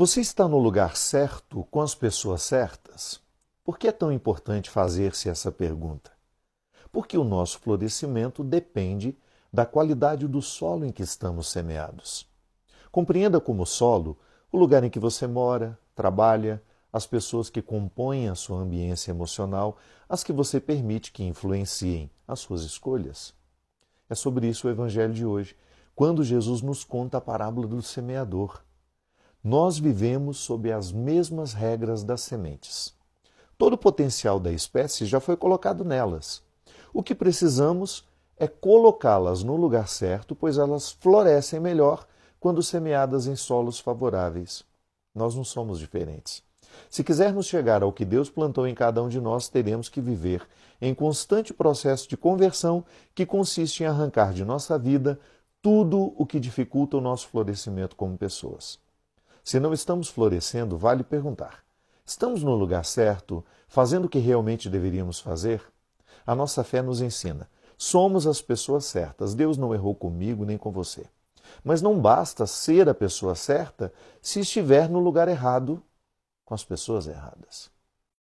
Você está no lugar certo com as pessoas certas? Por que é tão importante fazer-se essa pergunta? Porque o nosso florescimento depende da qualidade do solo em que estamos semeados. Compreenda como solo o lugar em que você mora, trabalha, as pessoas que compõem a sua ambiência emocional, as que você permite que influenciem as suas escolhas. É sobre isso o Evangelho de hoje, quando Jesus nos conta a parábola do semeador nós vivemos sob as mesmas regras das sementes. Todo o potencial da espécie já foi colocado nelas. O que precisamos é colocá-las no lugar certo, pois elas florescem melhor quando semeadas em solos favoráveis. Nós não somos diferentes. Se quisermos chegar ao que Deus plantou em cada um de nós, teremos que viver em constante processo de conversão que consiste em arrancar de nossa vida tudo o que dificulta o nosso florescimento como pessoas. Se não estamos florescendo, vale perguntar: estamos no lugar certo, fazendo o que realmente deveríamos fazer? A nossa fé nos ensina: somos as pessoas certas. Deus não errou comigo nem com você. Mas não basta ser a pessoa certa se estiver no lugar errado com as pessoas erradas.